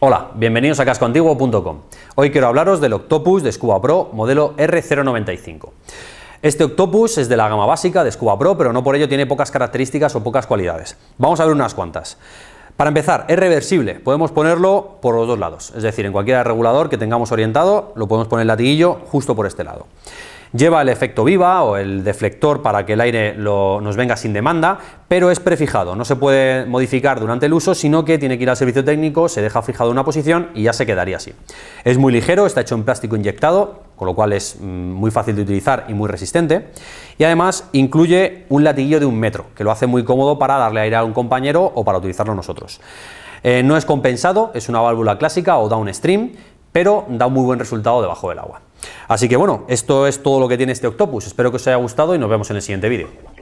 Hola, bienvenidos a cascoantiguo.com. Hoy quiero hablaros del Octopus de Scuba Pro modelo R095. Este Octopus es de la gama básica de Scuba Pro, pero no por ello tiene pocas características o pocas cualidades. Vamos a ver unas cuantas. Para empezar, es reversible, podemos ponerlo por los dos lados, es decir, en cualquier regulador que tengamos orientado, lo podemos poner el latiguillo justo por este lado. Lleva el efecto viva o el deflector para que el aire nos venga sin demanda, pero es prefijado, no se puede modificar durante el uso, sino que tiene que ir al servicio técnico, se deja fijado en una posición y ya se quedaría así. Es muy ligero, está hecho en plástico inyectado, con lo cual es mm, muy fácil de utilizar y muy resistente. Y además incluye un latiguillo de un metro, que lo hace muy cómodo para darle aire a un compañero o para utilizarlo nosotros. Eh, no es compensado, es una válvula clásica o downstream, pero da un muy buen resultado debajo del agua. Así que bueno, esto es todo lo que tiene este Octopus. Espero que os haya gustado y nos vemos en el siguiente vídeo.